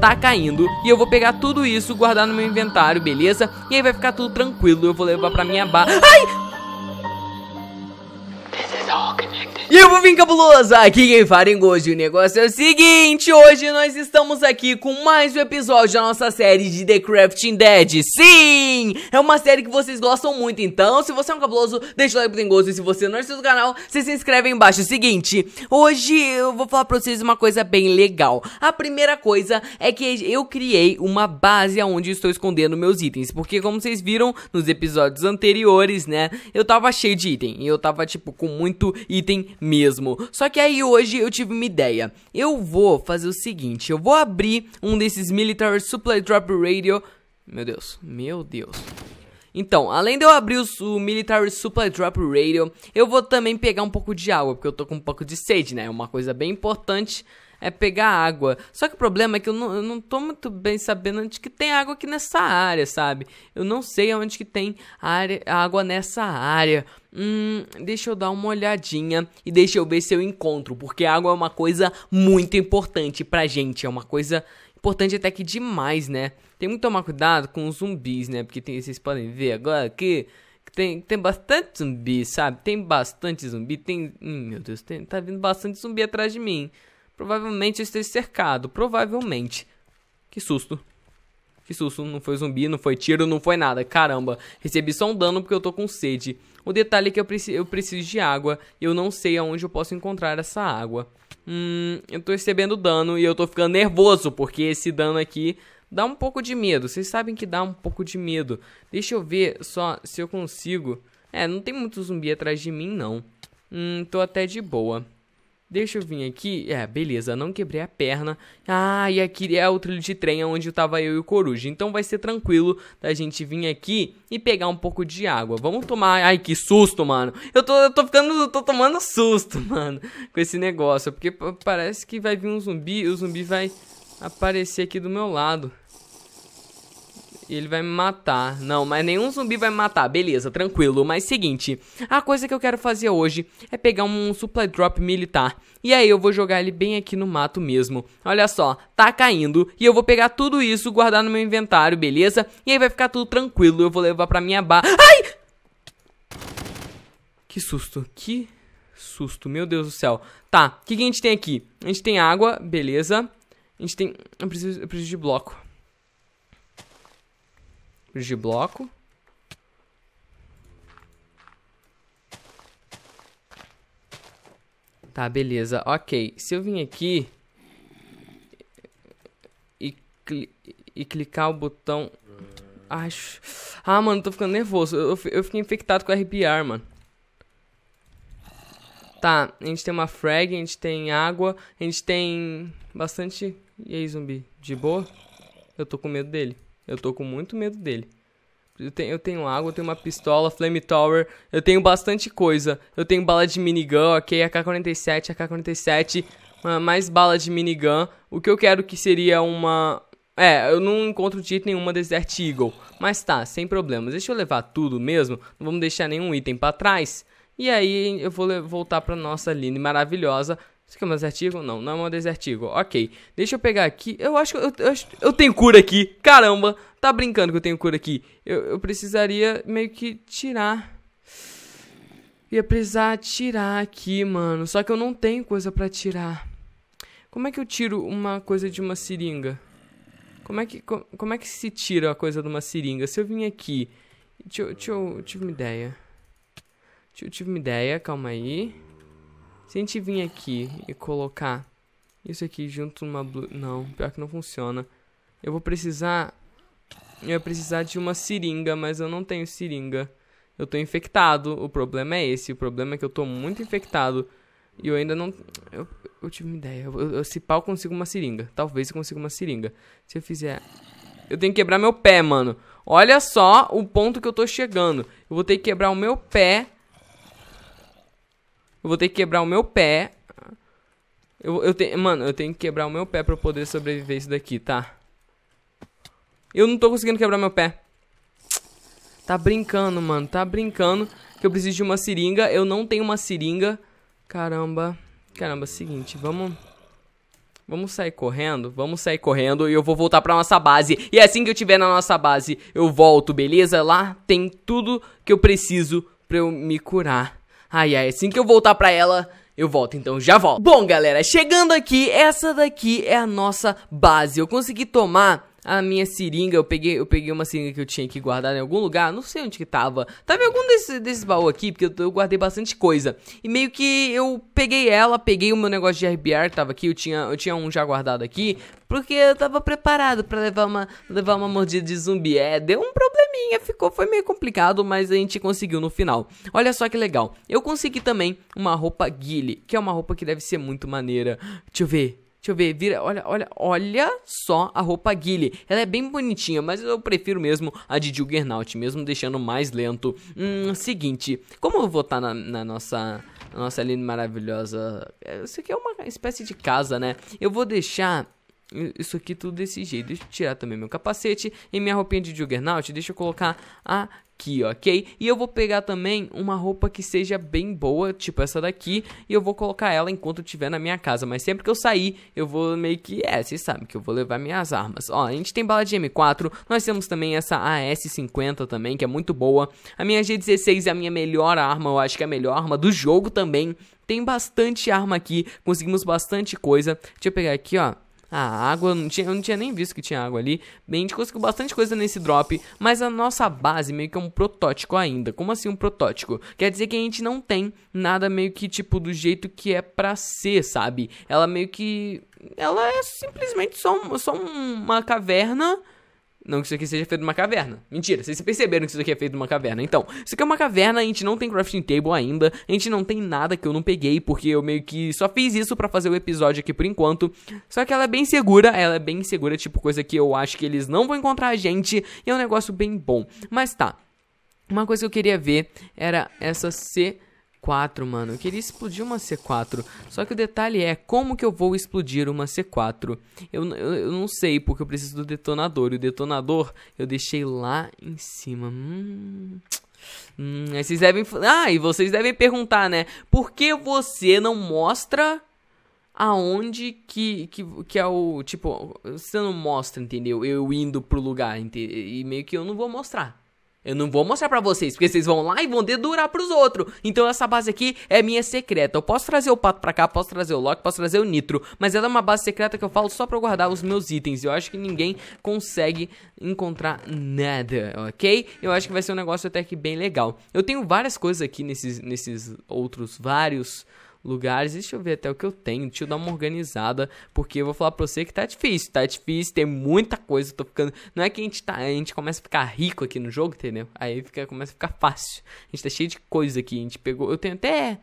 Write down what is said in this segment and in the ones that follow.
tá caindo. E eu vou pegar tudo isso, guardar no meu inventário, beleza? E aí vai ficar tudo tranquilo, eu vou levar pra minha barra. Ai! E eu vou vir aqui quem fala em hoje. O negócio é o seguinte, hoje nós estamos aqui com mais um episódio da nossa série de The Crafting Dead. Sim, é uma série que vocês gostam muito, então se você é um cabuloso, deixa o like pro Tengoso. E se você não é inscrito no canal, você se inscreve aí embaixo. É o seguinte, hoje eu vou falar pra vocês uma coisa bem legal. A primeira coisa é que eu criei uma base onde estou escondendo meus itens, porque como vocês viram nos episódios anteriores, né, eu tava cheio de item. E eu tava, tipo, com muito item mesmo. Só que aí hoje eu tive uma ideia. Eu vou fazer o seguinte, eu vou abrir um desses Military Supply Drop Radio... Meu Deus, meu Deus... Então, além de eu abrir o, o, Military Supply Drop Radio, eu vou também pegar um pouco de água, porque eu tô com um pouco de sede, né? É uma coisa bem importante é pegar água. Só que o problema é que eu não, eu não tô muito bem sabendo onde que tem água aqui nessa área, sabe? Eu não sei onde que tem área, água nessa área. Hum, deixa eu dar uma olhadinha e deixa eu ver se eu encontro, porque água é uma coisa muito importante pra gente, é uma coisa importante até que demais, né? Tem que tomar cuidado com os zumbis, né? Porque tem, vocês podem ver agora que tem, tem bastante zumbi, sabe? Tem bastante zumbi, tem... Hum, meu Deus, tem, tá vindo bastante zumbi atrás de mim. Provavelmente eu esteja cercado. Provavelmente. Que susto. Que susto, não foi zumbi, não foi tiro, não foi nada. Caramba, recebi só um dano porque eu tô com sede. O detalhe é que eu, preci eu preciso de água e eu não sei aonde eu posso encontrar essa água. Hum, eu tô recebendo dano e eu tô ficando nervoso porque esse dano aqui dá um pouco de medo. Vocês sabem que dá um pouco de medo. Deixa eu ver só se eu consigo... É, não tem muito zumbi atrás de mim, não. Hum, tô até de boa. Deixa eu vir aqui. É, beleza, não quebrei a perna. Ah, e aqui é o trilho de trem onde tava eu e o Coruja. Então vai ser tranquilo da gente vir aqui e pegar um pouco de água. Vamos tomar. Ai, que susto, mano. Eu tô, eu tô ficando. Eu tô tomando susto, mano. Com esse negócio. Porque parece que vai vir um zumbi. E o zumbi vai aparecer aqui do meu lado. E ele vai me matar. Não, mas nenhum zumbi vai me matar. Beleza, tranquilo. Mas seguinte, a coisa que eu quero fazer hoje é pegar um supply drop militar. E aí eu vou jogar ele bem aqui no mato mesmo. Olha só, tá caindo. E eu vou pegar tudo isso, guardar no meu inventário, beleza? E aí vai ficar tudo tranquilo. Eu vou levar pra minha ba... Ai! Que susto, que susto, meu Deus do céu. Tá, o que, que a gente tem aqui? A gente tem água, beleza. A gente tem... Eu preciso, eu preciso de bloco de bloco. Tá, beleza. Ok, se eu vim aqui e, e clicar o botão... acho, ah, mano, tô ficando nervoso. Eu, eu fiquei infectado com RPR, mano. Tá, a gente tem uma frag, a gente tem água, a gente tem bastante... E aí, zumbi? De boa? Eu tô com medo dele. Eu tô com muito medo dele. Eu tenho, eu tenho água, eu tenho uma pistola, flame tower, eu tenho bastante coisa. Eu tenho bala de minigun, ok, AK-47, AK-47, mais bala de minigun. O que eu quero que seria uma... É, eu não encontro de nenhuma Desert Eagle. Mas tá, sem problemas. Deixa eu levar tudo mesmo, não vamos deixar nenhum item para trás. E aí eu vou voltar pra nossa linha maravilhosa isso aqui é um desertigo? Não, não é um desertigo. Ok, deixa eu pegar aqui. Eu acho que eu, eu, eu, tenho cura aqui. Caramba, tá brincando que eu tenho cura aqui. Eu, eu precisaria meio que tirar. Ia precisar tirar aqui, mano. Só que eu não tenho coisa pra tirar. Como é que eu tiro uma coisa de uma seringa? Como é que, como, como é que se tira a coisa de uma seringa? Se eu vim aqui... Deixa, deixa eu, eu tive uma ideia. Deixa, eu tive uma ideia, calma aí. Se a gente vir aqui e colocar isso aqui junto numa blu... Não, pior que não funciona. Eu vou precisar... Eu vou precisar de uma seringa, mas eu não tenho seringa. Eu tô infectado, o problema é esse. O problema é que eu tô muito infectado. E eu ainda não... Eu, eu tive uma ideia. Eu, eu, se pau, eu consigo uma seringa. Talvez eu consiga uma seringa. Se eu fizer... Eu tenho que quebrar meu pé, mano. Olha só o ponto que eu tô chegando. Eu vou ter que quebrar o meu pé eu vou ter que quebrar o meu pé. Eu, eu tenho, mano, eu tenho que quebrar o meu pé pra eu poder sobreviver isso daqui, tá? Eu não tô conseguindo quebrar meu pé. Tá brincando, mano. Tá brincando que eu preciso de uma seringa. Eu não tenho uma seringa. Caramba. Caramba, seguinte, vamos... Vamos sair correndo, vamos sair correndo e eu vou voltar pra nossa base. E assim que eu tiver na nossa base, eu volto, beleza? Lá tem tudo que eu preciso pra eu me curar. Ai, ai, assim que eu voltar pra ela, eu volto, então já volto. Bom, galera, chegando aqui, essa daqui é a nossa base. Eu consegui tomar a minha seringa. Eu peguei, eu peguei uma seringa que eu tinha que guardar em algum lugar, não sei onde que tava. Tava em algum desses, desse baús aqui, porque eu, eu, guardei bastante coisa. E meio que eu peguei ela, peguei o meu negócio de RBR que tava aqui, eu tinha, eu tinha um já guardado aqui, porque eu tava preparado para levar uma, levar uma mordida de zumbi. É, deu um probleminha, ficou, foi meio complicado, mas a gente conseguiu no final. Olha só que legal. Eu consegui também uma roupa guile, que é uma roupa que deve ser muito maneira. Deixa eu ver. Deixa eu ver, vira, olha, olha, olha só a roupa Guile. Ela é bem bonitinha, mas eu prefiro mesmo a de Juggernaut, mesmo deixando mais lento. Hum, seguinte, como eu vou estar tá na, na nossa nossa linha maravilhosa, é, isso aqui é uma espécie de casa, né? Eu vou deixar isso aqui tudo desse jeito. Deixa eu tirar também meu capacete e minha roupinha de Juggernaut. Deixa eu colocar a aqui, ok? E eu vou pegar também uma roupa que seja bem boa, tipo essa daqui, e eu vou colocar ela enquanto estiver na minha casa. Mas sempre que eu sair, eu vou meio que, é, vocês sabem que eu vou levar minhas armas. Ó, a gente tem bala de M4, nós temos também essa AS-50 também, que é muito boa. A minha G16 é a minha melhor arma, eu acho que é a melhor arma do jogo também. Tem bastante arma aqui, conseguimos bastante coisa. Deixa eu pegar aqui, ó a água. Eu não, tinha, eu não tinha nem visto que tinha água ali. Bem, a gente conseguiu bastante coisa nesse drop, mas a nossa base meio que é um protótipo ainda. Como assim um protótipo? Quer dizer que a gente não tem nada meio que tipo do jeito que é pra ser, sabe? Ela meio que. Ela é simplesmente só, um, só uma caverna não que isso aqui seja feito de uma caverna. Mentira, vocês perceberam que isso aqui é feito de uma caverna. Então, isso aqui é uma caverna, a gente não tem crafting table ainda, a gente não tem nada que eu não peguei, porque eu meio que só fiz isso para fazer o episódio aqui por enquanto. Só que ela é bem segura, ela é bem segura, tipo coisa que eu acho que eles não vão encontrar a gente, e é um negócio bem bom. Mas tá, uma coisa que eu queria ver era essa C c mano. Eu queria explodir uma C4. Só que o detalhe é, como que eu vou explodir uma C4? Eu, eu, eu não sei, porque eu preciso do detonador. E o detonador eu deixei lá em cima. Hum... Hum, vocês devem... Ah, e vocês devem perguntar, né? Por que você não mostra aonde que, que, que é o... Tipo, você não mostra, entendeu? Eu indo pro lugar, entendeu? e meio que eu não vou mostrar. Eu não vou mostrar para vocês, porque vocês vão lá e vão dedurar pros outros. Então essa base aqui é minha secreta. Eu posso trazer o Pato pra cá, posso trazer o Loki, posso trazer o Nitro. Mas ela é uma base secreta que eu falo só pra eu guardar os meus itens. Eu acho que ninguém consegue encontrar nada, ok? Eu acho que vai ser um negócio até que bem legal. Eu tenho várias coisas aqui nesses, nesses outros vários lugares. Deixa eu ver até o que eu tenho. Deixa eu dar uma organizada. Porque eu vou falar pra você que tá difícil. Tá difícil, tem muita coisa. Eu tô ficando. Não é que a gente tá. A gente começa a ficar rico aqui no jogo, entendeu? Aí fica, começa a ficar fácil. A gente tá cheio de coisa aqui. A gente pegou. Eu tenho até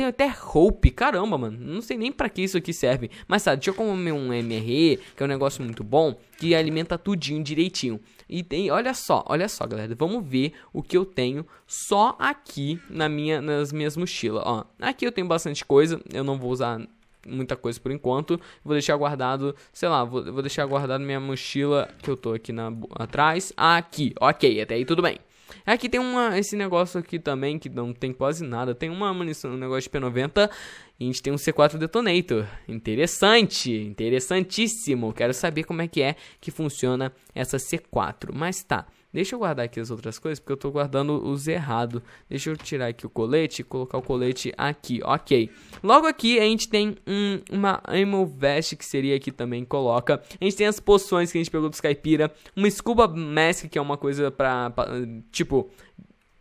tem até Hope, caramba, mano. Não sei nem para que isso aqui serve. Mas sabe, deixa eu comer um MRE, que é um negócio muito bom, que alimenta tudinho direitinho. E tem, olha só, olha só, galera. Vamos ver o que eu tenho só aqui na minha, nas minhas mochilas, ó. Aqui eu tenho bastante coisa, eu não vou usar muita coisa por enquanto. Vou deixar guardado, sei lá, vou, vou deixar guardado minha mochila que eu tô aqui na, atrás. Aqui, ok, até aí tudo bem. Aqui é tem uma, esse negócio aqui também, que não tem quase nada. Tem uma munição, um negócio de P90 e a gente tem um C4 Detonator. Interessante, interessantíssimo. Quero saber como é que é que funciona essa C4. Mas tá, Deixa eu guardar aqui as outras coisas, porque eu estou guardando os errados. Deixa eu tirar aqui o colete e colocar o colete aqui, ok. Logo aqui a gente tem um, uma Ammo Vest, que seria aqui também, coloca. A gente tem as poções que a gente pegou do Skypira. Uma Scuba Mask, que é uma coisa pra, pra tipo,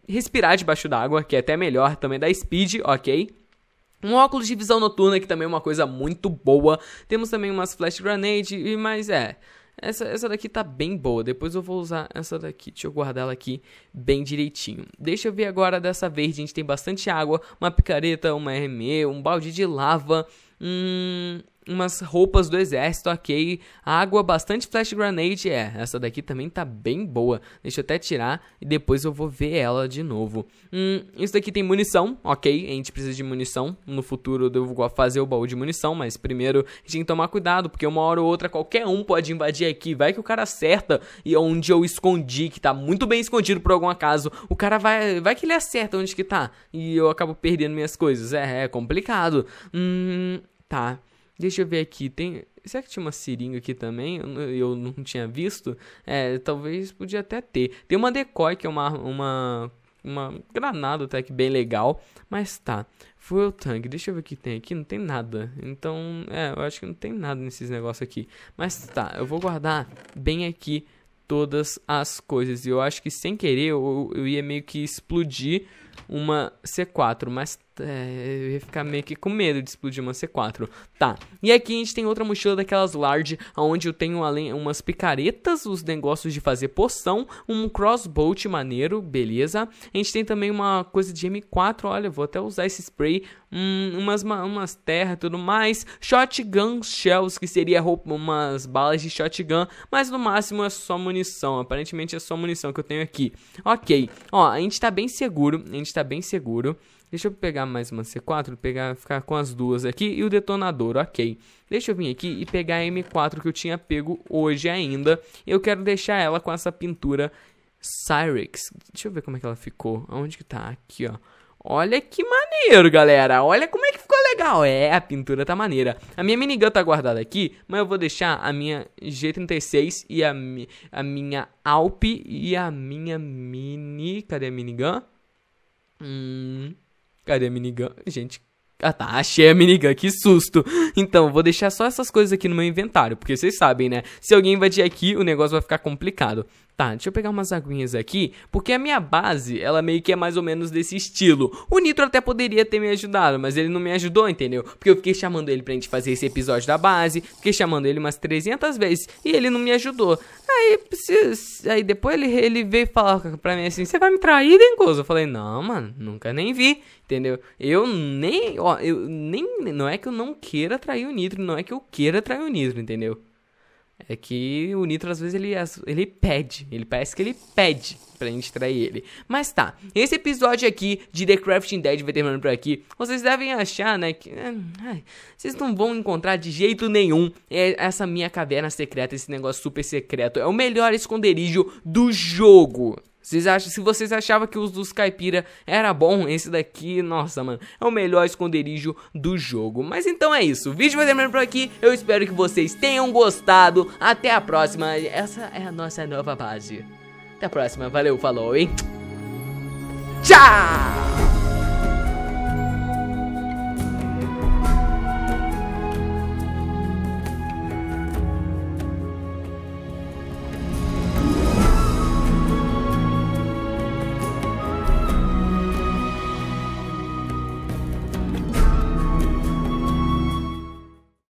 respirar debaixo d'água, que é até melhor, também da Speed, ok. Um óculos de visão noturna, que também é uma coisa muito boa. Temos também umas flash grenade, mas é. Essa, essa daqui tá bem boa, depois eu vou usar essa daqui. Deixa eu guardar ela aqui bem direitinho. Deixa eu ver agora dessa vez, a gente tem bastante água, uma picareta, uma RME, um balde de lava... Hum, umas roupas do exército, ok. Água, bastante flash grenade, é. Essa daqui também tá bem boa. Deixa eu até tirar e depois eu vou ver ela de novo. Hum, isso daqui tem munição, ok. A gente precisa de munição. No futuro eu vou fazer o baú de munição, mas primeiro a gente tem que tomar cuidado, porque uma hora ou outra qualquer um pode invadir aqui. Vai que o cara acerta e onde eu escondi, que tá muito bem escondido por algum acaso, o cara vai, vai que ele acerta onde que tá e eu acabo perdendo minhas coisas. É, é complicado. Hum, tá. Deixa eu ver aqui, tem. Será que tinha uma seringa aqui também? Eu, não tinha visto? É, talvez podia até ter. Tem uma decoy, que é uma, uma uma granada até que bem legal, mas tá. foi o tank, deixa eu ver o que tem aqui, não tem nada. Então, é, eu acho que não tem nada nesses negócios aqui. Mas tá, eu vou guardar bem aqui todas as coisas. E eu acho que sem querer eu, eu ia meio que explodir uma C4, mas é, eu ia ficar meio que com medo de explodir uma C4. Tá. E aqui a gente tem outra mochila daquelas large, onde eu tenho além umas picaretas, os negócios de fazer poção, um crossbow maneiro, beleza. A gente tem também uma coisa de M4, olha, vou até usar esse spray, hum, umas, uma, umas terras tudo mais. Shotgun shells, que seria roupa, umas balas de shotgun, mas no máximo é só munição. Aparentemente é só munição que eu tenho aqui. Ok, ó, a gente tá bem seguro, a gente tá bem seguro. Deixa eu pegar mais uma C4, pegar, ficar com as duas aqui e o detonador, ok. Deixa eu vir aqui e pegar a M4 que eu tinha pego hoje ainda. Eu quero deixar ela com essa pintura Cyrix. Deixa eu ver como é que ela ficou. Onde que tá? Aqui, ó. Olha que maneiro, galera. Olha como é que ficou legal. É, a pintura tá maneira. A minha minigun tá guardada aqui, mas eu vou deixar a minha G36 e a, mi a minha Alp e a minha mini... Cadê a minigun? Hum... Cadê a minigun? Gente, ah tá, achei a minigun, que susto. Então, vou deixar só essas coisas aqui no meu inventário, porque vocês sabem, né? Se alguém invadir aqui, o negócio vai ficar complicado. Tá, deixa eu pegar umas aguinhas aqui, porque a minha base, ela meio que é mais ou menos desse estilo. O Nitro até poderia ter me ajudado, mas ele não me ajudou, entendeu? Porque eu fiquei chamando ele pra gente fazer esse episódio da base, fiquei chamando ele umas 300 vezes, e ele não me ajudou. Aí, se, aí depois ele, ele veio falar pra mim assim, você vai me trair, Dengoso? Eu falei, não, mano, nunca nem vi, entendeu? Eu nem, ó, eu nem, não é que eu não queira trair o Nitro, não é que eu queira trair o Nitro, entendeu? É que o Nitro, às vezes, ele, ele pede. Ele parece que ele pede pra gente trair ele. Mas tá, esse episódio aqui de The Crafting Dead vai terminando por aqui. Vocês devem achar, né, que... É, ai, vocês não vão encontrar de jeito nenhum é, essa minha caverna secreta, esse negócio super secreto. É o melhor esconderijo do jogo. Vocês acham, se vocês achavam que os dos caipira era bom, esse daqui, nossa, mano, é o melhor esconderijo do jogo. Mas então é isso, o vídeo vai terminar por aqui, eu espero que vocês tenham gostado. Até a próxima, essa é a nossa nova base. Até a próxima, valeu, falou, hein? Tchau!